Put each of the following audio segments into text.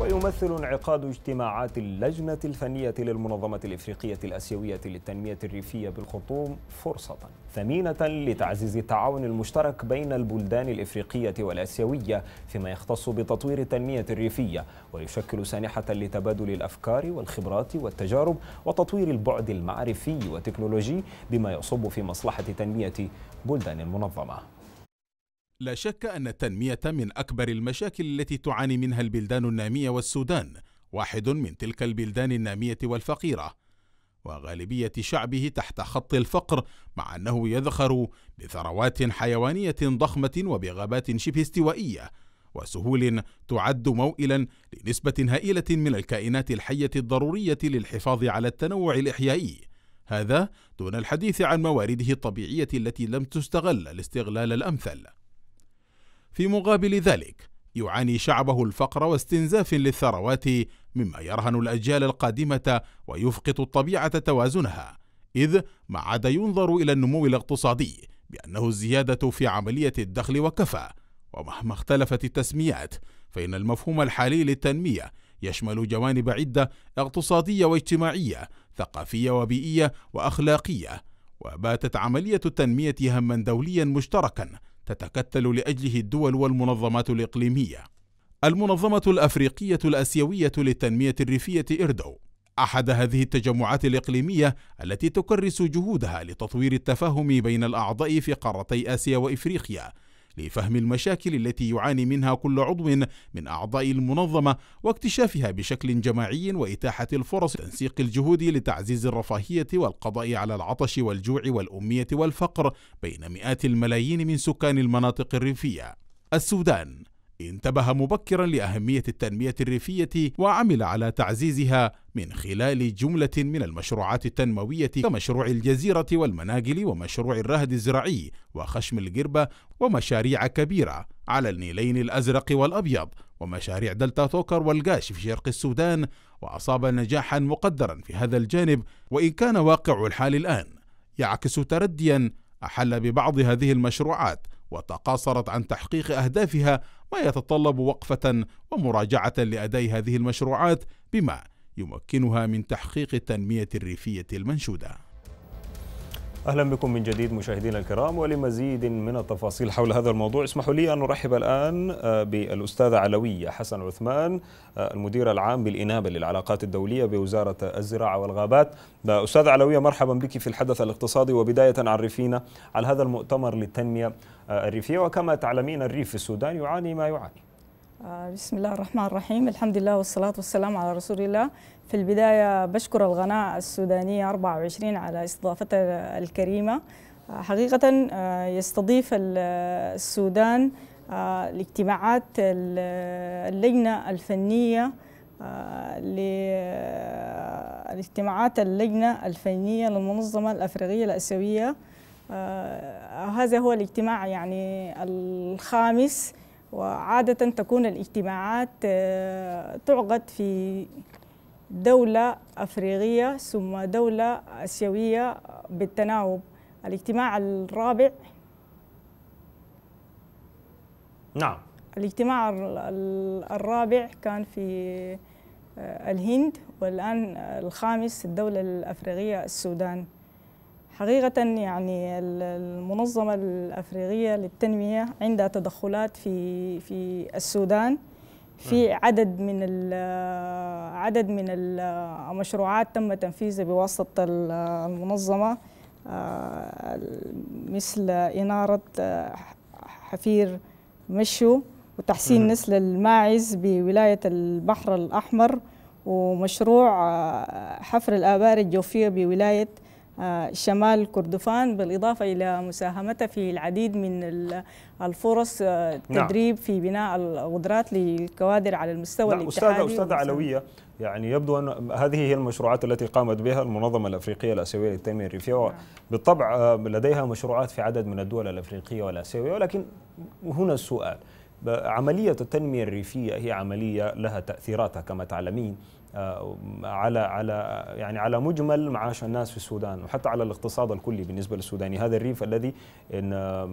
ويمثل انعقاد اجتماعات اللجنة الفنية للمنظمة الإفريقية الأسيوية للتنمية الريفية بالخرطوم فرصة ثمينة لتعزيز التعاون المشترك بين البلدان الإفريقية والآسيوية فيما يختص بتطوير التنمية الريفية ويشكل سانحة لتبادل الأفكار والخبرات والتجارب وتطوير البعد المعرفي والتكنولوجي بما يصب في مصلحة تنمية بلدان المنظمة لا شك أن التنمية من أكبر المشاكل التي تعاني منها البلدان النامية والسودان واحد من تلك البلدان النامية والفقيرة وغالبية شعبه تحت خط الفقر مع أنه يذخر بثروات حيوانية ضخمة وبغابات شبه استوائية وسهول تعد موئلا لنسبة هائلة من الكائنات الحية الضرورية للحفاظ على التنوع الإحيائي هذا دون الحديث عن موارده الطبيعية التي لم تستغل الاستغلال الأمثل في مقابل ذلك يعاني شعبه الفقر واستنزاف للثروات مما يرهن الأجيال القادمة ويفقد الطبيعة توازنها إذ ما عاد ينظر إلى النمو الاقتصادي بأنه الزيادة في عملية الدخل وكفى ومهما اختلفت التسميات فإن المفهوم الحالي للتنمية يشمل جوانب عدة اقتصادية واجتماعية ثقافية وبيئية وأخلاقية وباتت عملية التنمية هما دوليا مشتركا تتكتل لاجله الدول والمنظمات الاقليميه المنظمه الافريقيه الاسيويه للتنميه الريفيه اردو احد هذه التجمعات الاقليميه التي تكرس جهودها لتطوير التفاهم بين الاعضاء في قارتي اسيا وافريقيا لفهم المشاكل التي يعاني منها كل عضو من أعضاء المنظمة واكتشافها بشكل جماعي وإتاحة الفرص لتنسيق الجهود لتعزيز الرفاهية والقضاء على العطش والجوع والأمية والفقر بين مئات الملايين من سكان المناطق الريفية السودان انتبه مبكرا لأهمية التنمية الريفية وعمل على تعزيزها من خلال جملة من المشروعات التنموية كمشروع الجزيرة والمناجل ومشروع الرهد الزراعي وخشم القربة ومشاريع كبيرة على النيلين الأزرق والأبيض ومشاريع دلتا توكر والقاش في شرق السودان وأصاب نجاحا مقدرا في هذا الجانب وإن كان واقع الحال الآن يعكس ترديا أحل ببعض هذه المشروعات وتقاصرت عن تحقيق أهدافها ما يتطلب وقفة ومراجعة لأداء هذه المشروعات بما يمكنها من تحقيق التنمية الريفية المنشوده أهلا بكم من جديد مشاهدينا الكرام ولمزيد من التفاصيل حول هذا الموضوع اسمحوا لي أن ارحب الآن آه، بالأستاذة علوية حسن عثمان آه، المدير العام بالإنابة للعلاقات الدولية بوزارة الزراعة والغابات آه، أستاذة علوية مرحبا بك في الحدث الاقتصادي وبداية عرفينا على هذا المؤتمر للتنمية الريفية وكما تعلمين الريف في السودان يعاني ما يعاني آه، بسم الله الرحمن الرحيم الحمد لله والصلاة والسلام على رسول الله في البداية بشكر القناة السودانية 24 على استضافتها الكريمة آه، حقيقة آه، يستضيف السودان الاجتماعات اللجنة الفنية لاجتماعات اللجنة الفنية للمنظمة الأفريقية الأسيوية هذا هو الاجتماع يعني الخامس وعادة تكون الاجتماعات آه، تعقد في دولة أفريقية ثم دولة آسيوية بالتناوب الاجتماع الرابع نعم الاجتماع الرابع كان في آه، الهند والآن آه، الخامس الدولة الأفريقية السودان حقيقة يعني المنظمة الأفريقية للتنمية عندها تدخلات في في السودان في عدد من عدد من المشروعات تم تنفيذها بواسطة المنظمة آه، مثل إنارة آه، حفير مشو وتحسين نسل الماعز بولاية البحر الأحمر ومشروع آه، حفر الآبار الجوفية بولاية شمال كردفان بالإضافة إلى مساهمتها في العديد من الفرص آه، نعم. تدريب في بناء القدرات للكوادر على المستوى نعم الاتحادي أستاذة, أستاذة علوية يعني يبدو أن هذه هي المشروعات التي قامت بها المنظمة الأفريقية الآسيوية للتنمية الريفية نعم. بالطبع آه، لديها مشروعات في عدد من الدول الأفريقية والآسيوية ولكن هنا السؤال عملية التنمية الريفية هي عملية لها تأثيراتها كما تعلمين آه، على على يعني على مجمل معاش الناس في السودان وحتى على الاقتصاد الكلي بالنسبه للسوداني هذا الريف الذي إن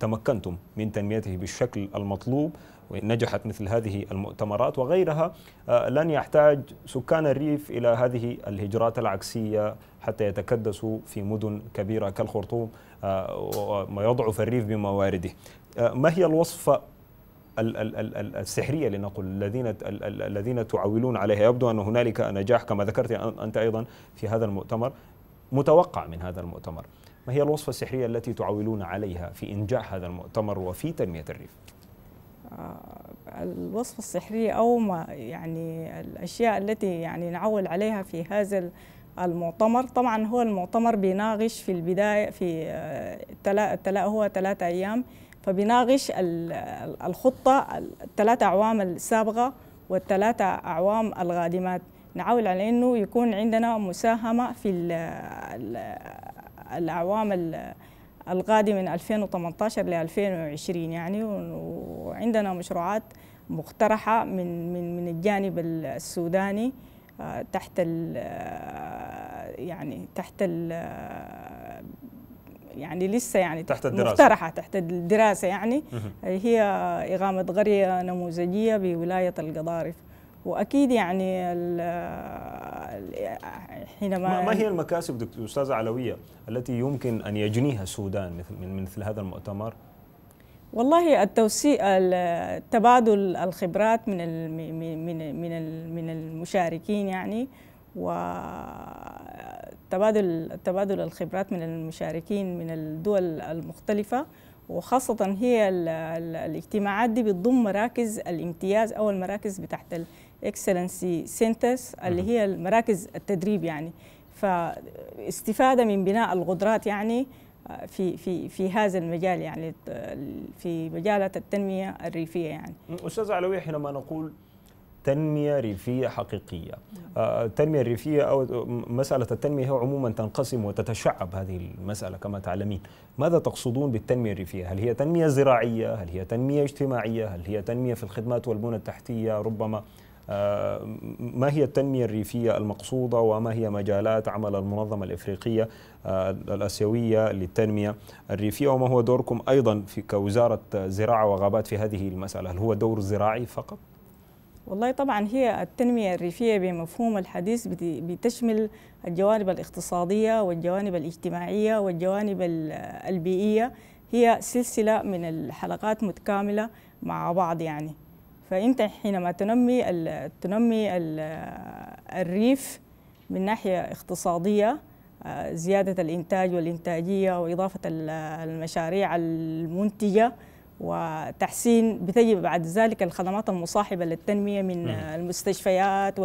تمكنتم من تنميته بالشكل المطلوب نجحت مثل هذه المؤتمرات وغيرها آه، لن يحتاج سكان الريف الى هذه الهجرات العكسيه حتى يتكدسوا في مدن كبيره كالخرطوم آه، ويضعف الريف بموارده ما هي الوصفه السحريه لنقل الذين الذين تعولون عليها يبدو ان هنالك نجاح كما ذكرت انت ايضا في هذا المؤتمر متوقع من هذا المؤتمر ما هي الوصفه السحريه التي تعولون عليها في انجاح هذا المؤتمر وفي تنميه الريف آه، الوصفه السحريه او ما يعني الاشياء التي يعني نعول عليها في هذا المؤتمر طبعا هو المؤتمر بيناقش في البدايه في التلا آه، هو ثلاثة ايام فبيناقش الخطة الثلاثة أعوام السابقة والثلاثة أعوام القادمات نعول على أنه يكون عندنا مساهمة في الأعوام القادمة من 2018 ل 2020 يعني وعندنا مشروعات مقترحة من من من الجانب السوداني آه، تحت آه، يعني تحت آه، يعني لسه يعني تحت الدراسة مقترحة تحت الدراسة يعني هي إقامة قرية نموذجية بولاية القضارف واكيد يعني حينما ما هي المكاسب دكتور استاذه علويه التي يمكن ان يجنيها السودان من مثل هذا المؤتمر؟ والله التوسيع تبادل الخبرات من من من من المشاركين يعني و تبادل تبادل الخبرات من المشاركين من الدول المختلفة وخاصة هي الاجتماعات دي بتضم مراكز الامتياز أو المراكز بتاعت الاكسلنسي سنترز اللي هي المراكز التدريب يعني فاستفادة من بناء القدرات يعني آه، في في في هذا المجال يعني في مجالات التنمية الريفية يعني أستاذ علوي حينما نقول تنمية ريفية حقيقية التنمية آه، الريفية أو مسألة التنمية هي عموما تنقسم وتتشعب هذه المسألة كما تعلمين ماذا تقصدون بالتنمية الريفية؟ هل هي تنمية زراعية؟ هل هي تنمية اجتماعية؟ هل هي تنمية في الخدمات والبنى التحتية ربما؟ آه، ما هي التنمية الريفية المقصودة وما هي مجالات عمل المنظمة الإفريقية آه، الآسيوية للتنمية الريفية وما هو دوركم أيضا في كوزارة زراعة وغابات في هذه المسألة هل هو دور زراعي فقط؟ والله طبعا هي التنمية الريفية بمفهوم الحديث بتشمل الجوانب الاقتصادية والجوانب الاجتماعية والجوانب البيئية هي سلسلة من الحلقات متكاملة مع بعض يعني فأنت حينما تنمي تنمي الريف من ناحية اقتصادية آه، زيادة الإنتاج والإنتاجية وإضافة المشاريع المنتجة وتحسين بتجي بعد ذلك الخدمات المصاحبة للتنمية من المستشفيات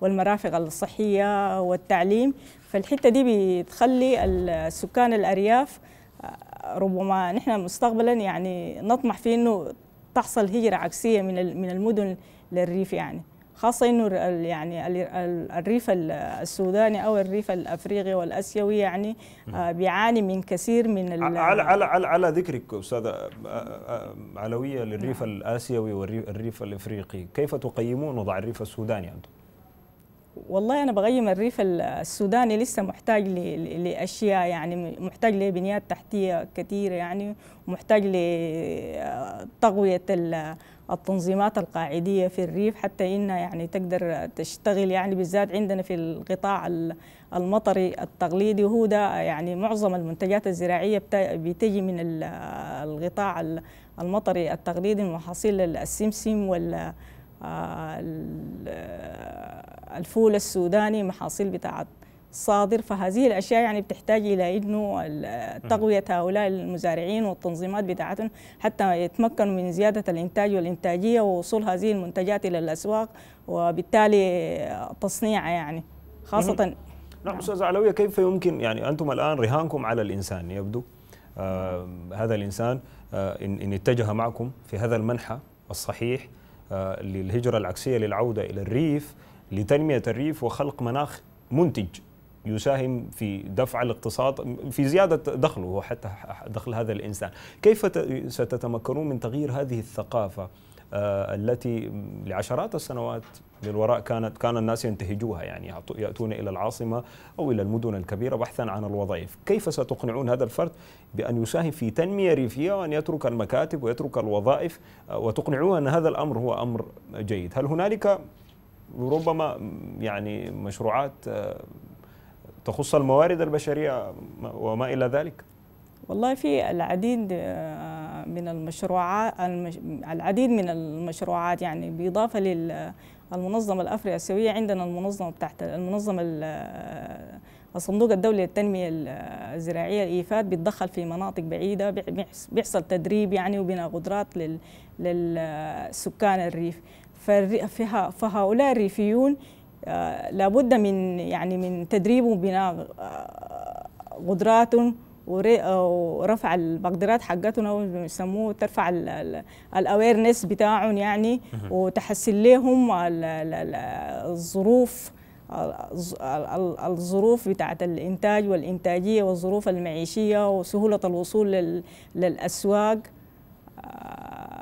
والمرافق الصحية والتعليم فالحتة دي بتخلي السكان الأرياف ربما نحن مستقبلا يعني نطمح في أنه تحصل هجرة عكسية من المدن للريف يعني خاصة إنه يعني الريف السوداني أو الريف الأفريقي والأسيوي يعني آه، بيعاني من كثير من على على على, على ذكرك أستاذة آه، آه، علوية للريف نعم. الآسيوي والريف الأفريقي كيف تقيمون وضع الريف السوداني أنتم؟ والله انا بقيم الريف السوداني لسه محتاج لاشياء يعني محتاج لبنيات تحتيه كثيره يعني ومحتاج لتقويه التنظيمات القاعديه في الريف حتى انها يعني تقدر تشتغل يعني بالذات عندنا في القطاع المطري التقليدي وهو ده يعني معظم المنتجات الزراعيه بتجي من القطاع المطري التقليدي المحاصيل محاصيل السمسم وال آه، الفول السوداني محاصيل بتاعت صادر فهذه الاشياء يعني بتحتاج الى انه تقويه هؤلاء المزارعين والتنظيمات بتاعتهم حتى يتمكنوا من زياده الانتاج والانتاجيه ووصول هذه المنتجات الى الاسواق وبالتالي تصنيعها يعني خاصه نعم استاذ علويه كيف يمكن يعني انتم الان رهانكم على الانسان يبدو آه هذا الانسان آه ان اتجه معكم في هذا المنحى الصحيح آه، للهجرة العكسية للعودة إلى الريف لتنمية الريف وخلق مناخ منتج يساهم في دفع الاقتصاد في زيادة دخله وحتى دخل هذا الإنسان كيف ستتمكنون من تغيير هذه الثقافة آه، التي لعشرات السنوات للوراء كانت كان الناس ينتهجوها يعني ياتون الى العاصمه او الى المدن الكبيره بحثا عن الوظائف، كيف ستقنعون هذا الفرد بان يساهم في تنميه ريفيه وان يترك المكاتب ويترك الوظائف آه، وتقنعوه ان هذا الامر هو امر جيد، هل هنالك ربما يعني مشروعات آه، تخص الموارد البشريه وما الى ذلك؟ والله في العديد من المشروعات العديد من المشروعات يعني بالاضافه للمنظمه الافريقيه الاسيويه عندنا المنظمه بتاعت المنظمه الصندوق الدولي للتنميه الزراعيه الايفاد بيتدخل في مناطق بعيده بيحصل تدريب يعني وبناء قدرات للسكان الريف فهؤلاء الريفيون آه، لابد من يعني من تدريب وبناء قدراتهم آه، ورفع المقدرات حقتهم بيسموه ترفع الاويرنس بتاعهم يعني وتحسن لهم الظروف الظروف بتاعت الإنتاج والإنتاجية والظروف المعيشية وسهولة الوصول للأسواق آه،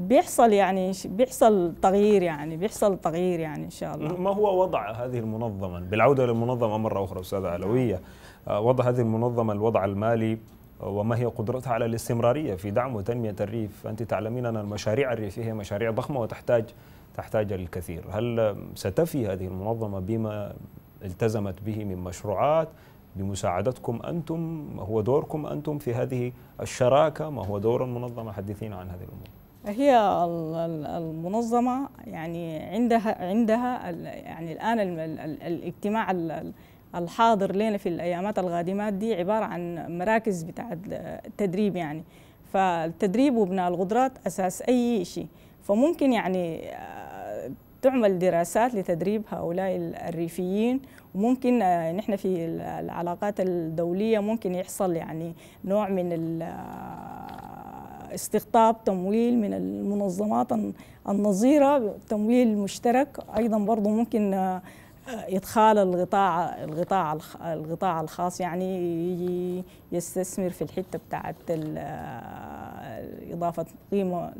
بيحصل يعني بيحصل تغيير يعني بيحصل تغيير يعني ان شاء الله ما هو وضع هذه المنظمه بالعوده للمنظمه مره اخرى استاذه علويه آه، وضع هذه المنظمه الوضع المالي آه، وما هي قدرتها على الاستمراريه في دعم وتنميه الريف انت تعلمين ان المشاريع الريفيه مشاريع ضخمه وتحتاج تحتاج الكثير هل ستفي هذه المنظمه بما التزمت به من مشروعات بمساعدتكم أنتم ما هو دوركم أنتم في هذه الشراكة ما هو دور المنظمة حدثينا عن هذه الأمور هي المنظمة يعني عندها عندها يعني الآن الاجتماع الحاضر لنا في الأيامات القادمات دي عبارة عن مراكز بتاعة تدريب يعني فالتدريب وبناء القدرات أساس أي شيء فممكن يعني آه، تعمل دراسات لتدريب هؤلاء الريفيين وممكن آه، نحن في العلاقات الدولية ممكن يحصل يعني نوع من آه، استقطاب تمويل من المنظمات النظيرة تمويل مشترك أيضا برضو ممكن آه، إدخال القطاع القطاع القطاع الخاص يعني يستثمر في الحتة بتاعت آه، إضافة قيمة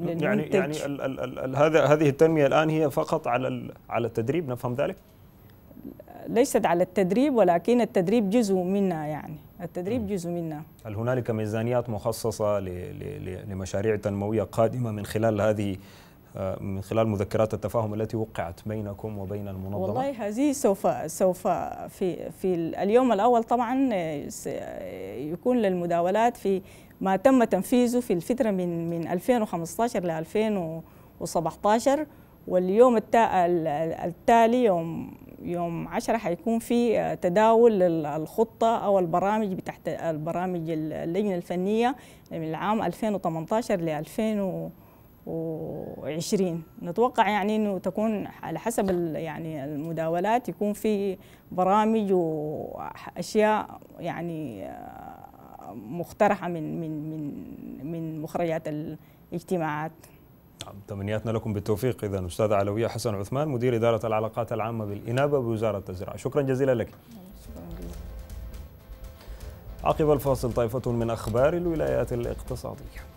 للمنتج يعني يعني ال ال ال هذا هذه التنمية الآن هي فقط على على التدريب نفهم ذلك؟ ليست على التدريب ولكن التدريب جزء منها يعني التدريب جزء منها هل هنالك ميزانيات مخصصة لمشاريع تنموية قادمة من خلال هذه آه، من خلال مذكرات التفاهم التي وقعت بينكم وبين المنظمه والله هذه سوف سوف في في اليوم الاول طبعا آه، آه، يكون للمداولات في ما تم تنفيذه في الفتره من من 2015 ل 2017 واليوم التالي يوم يوم 10 حيكون في آه، تداول للخطة أو البرامج بتحت البرامج اللجنة الفنية من العام 2018 ل 2020 نتوقع يعني أنه تكون على حسب يعني المداولات يكون في برامج وأشياء يعني آه، مقترحة من من من من مخرجات الاجتماعات نعم، تمنياتنا لكم بالتوفيق اذا استاذ علويه حسن عثمان مدير اداره العلاقات العامه بالانابه بوزاره الزراعه شكرا جزيلا لك عقب الفاصل طائفه من اخبار الولايات الاقتصاديه